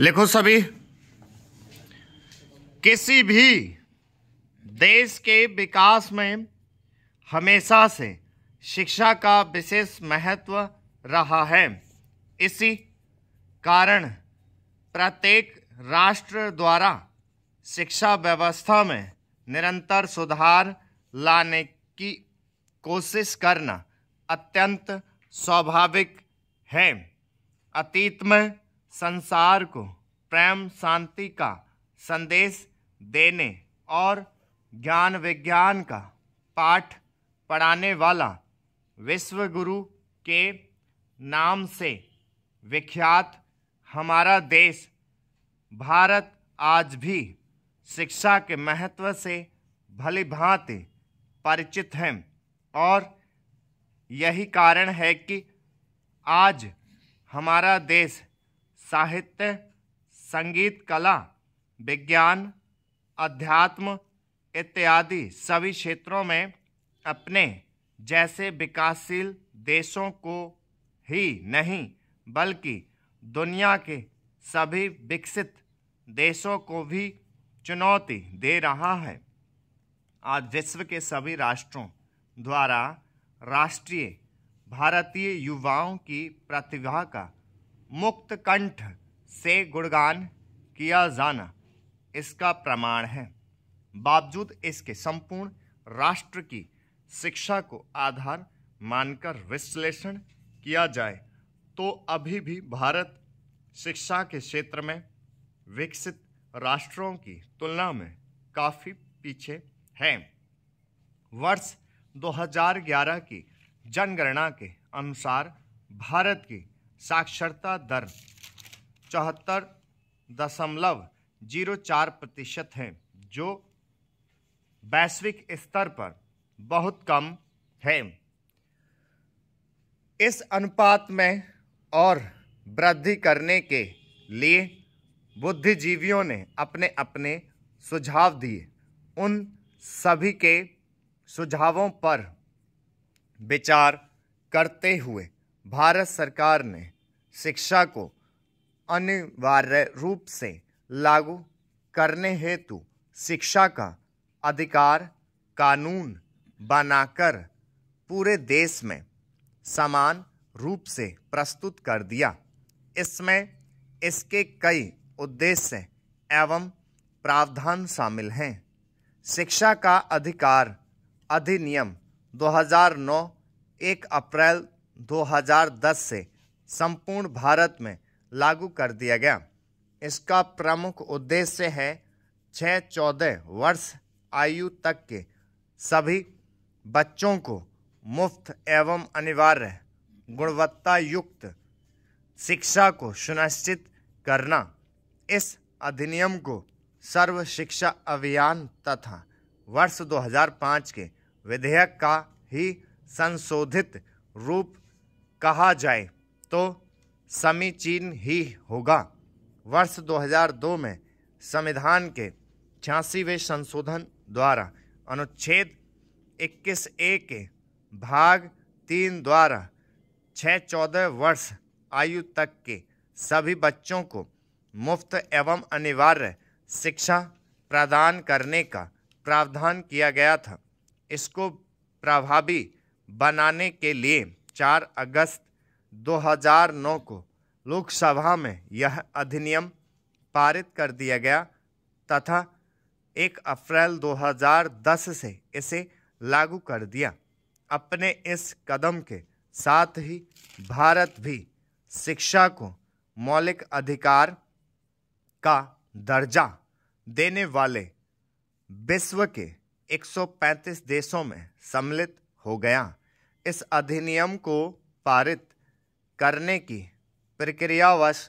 लिखो सभी किसी भी देश के विकास में हमेशा से शिक्षा का विशेष महत्व रहा है इसी कारण प्रत्येक राष्ट्र द्वारा शिक्षा व्यवस्था में निरंतर सुधार लाने की कोशिश करना अत्यंत स्वाभाविक है अतीत में संसार को प्रेम शांति का संदेश देने और ज्ञान विज्ञान का पाठ पढ़ाने वाला विश्व गुरु के नाम से विख्यात हमारा देश भारत आज भी शिक्षा के महत्व से भली भांति परिचित हैं और यही कारण है कि आज हमारा देश साहित्य संगीत कला विज्ञान अध्यात्म इत्यादि सभी क्षेत्रों में अपने जैसे विकासशील देशों को ही नहीं बल्कि दुनिया के सभी विकसित देशों को भी चुनौती दे रहा है आज विश्व के सभी राष्ट्रों द्वारा राष्ट्रीय भारतीय युवाओं की प्रतिभा का मुक्त कंठ से गुणगान किया जाना इसका प्रमाण है बावजूद इसके संपूर्ण राष्ट्र की शिक्षा को आधार मानकर विश्लेषण किया जाए तो अभी भी भारत शिक्षा के क्षेत्र में विकसित राष्ट्रों की तुलना में काफ़ी पीछे है वर्ष 2011 की जनगणना के अनुसार भारत की साक्षरता दर चौहत्तर दशमलव जीरो चार प्रतिशत है जो वैश्विक स्तर पर बहुत कम है इस अनुपात में और वृद्धि करने के लिए बुद्धिजीवियों ने अपने अपने सुझाव दिए उन सभी के सुझावों पर विचार करते हुए भारत सरकार ने शिक्षा को अनिवार्य रूप से लागू करने हेतु शिक्षा का अधिकार कानून बनाकर पूरे देश में समान रूप से प्रस्तुत कर दिया इसमें इसके कई उद्देश्य एवं प्रावधान शामिल हैं शिक्षा का अधिकार अधिनियम 2009 1 अप्रैल 2010 से संपूर्ण भारत में लागू कर दिया गया इसका प्रमुख उद्देश्य है छः चौदह वर्ष आयु तक के सभी बच्चों को मुफ्त एवं अनिवार्य गुणवत्ता युक्त शिक्षा को सुनिश्चित करना इस अधिनियम को सर्व शिक्षा अभियान तथा वर्ष 2005 के विधेयक का ही संशोधित रूप कहा जाए तो समीचीन ही होगा वर्ष 2002 में संविधान के छियासीवें संशोधन द्वारा अनुच्छेद 21 ए के भाग तीन द्वारा छः चौदह वर्ष आयु तक के सभी बच्चों को मुफ्त एवं अनिवार्य शिक्षा प्रदान करने का प्रावधान किया गया था इसको प्रभावी बनाने के लिए 4 अगस्त 2009 को लोकसभा में यह अधिनियम पारित कर दिया गया तथा 1 अप्रैल 2010 से इसे लागू कर दिया अपने इस कदम के साथ ही भारत भी शिक्षा को मौलिक अधिकार का दर्जा देने वाले विश्व के 135 देशों में सम्मिलित हो गया इस अधिनियम को पारित करने की प्रक्रियावश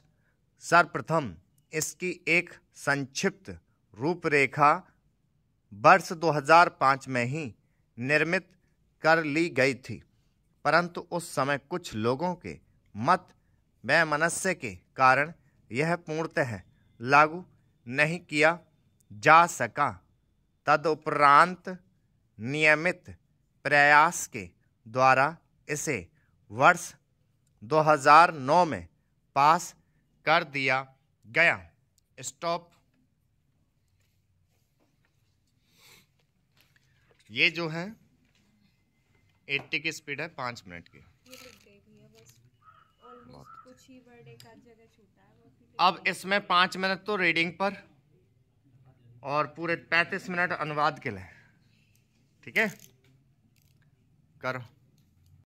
सर्वप्रथम इसकी एक संक्षिप्त रूपरेखा वर्ष 2005 में ही निर्मित कर ली गई थी परंतु उस समय कुछ लोगों के मत वैमनस्य के कारण यह पूर्णतः लागू नहीं किया जा सका तदुपरांत नियमित प्रयास के द्वारा इसे वर्ष 2009 में पास कर दिया गया स्टॉप ये जो है 80 की स्पीड है पाँच मिनट की अब इसमें पाँच मिनट तो रीडिंग पर और पूरे पैंतीस मिनट अनुवाद के लिए ठीक है करो